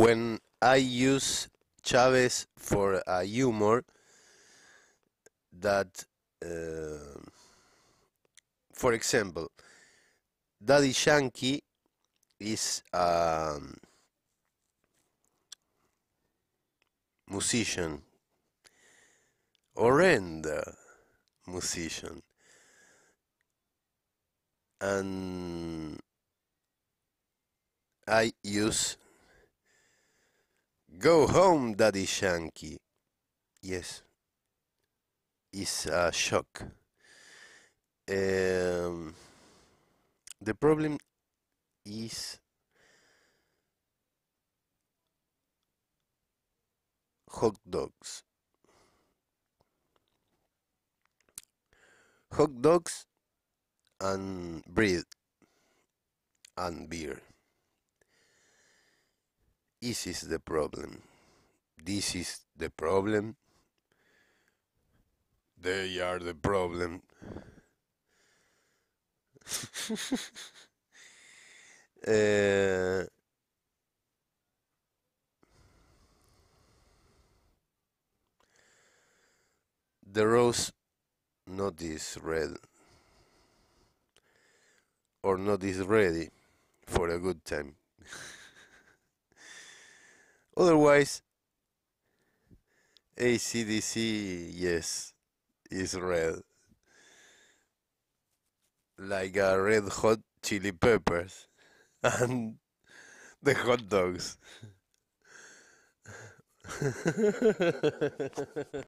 when I use Chavez for a humor that, uh, for example, Daddy Yankee is a um, musician, horrenda musician, and I use Go home, Daddy Shanky. Yes, it's a shock. Um, the problem is hot dogs. Hot dogs and bread and beer this is the problem. This is the problem. They are the problem. uh, the rose not is red or not is ready for a good time. Otherwise, ACDC, yes, is red. Like a red hot chili peppers and the hot dogs.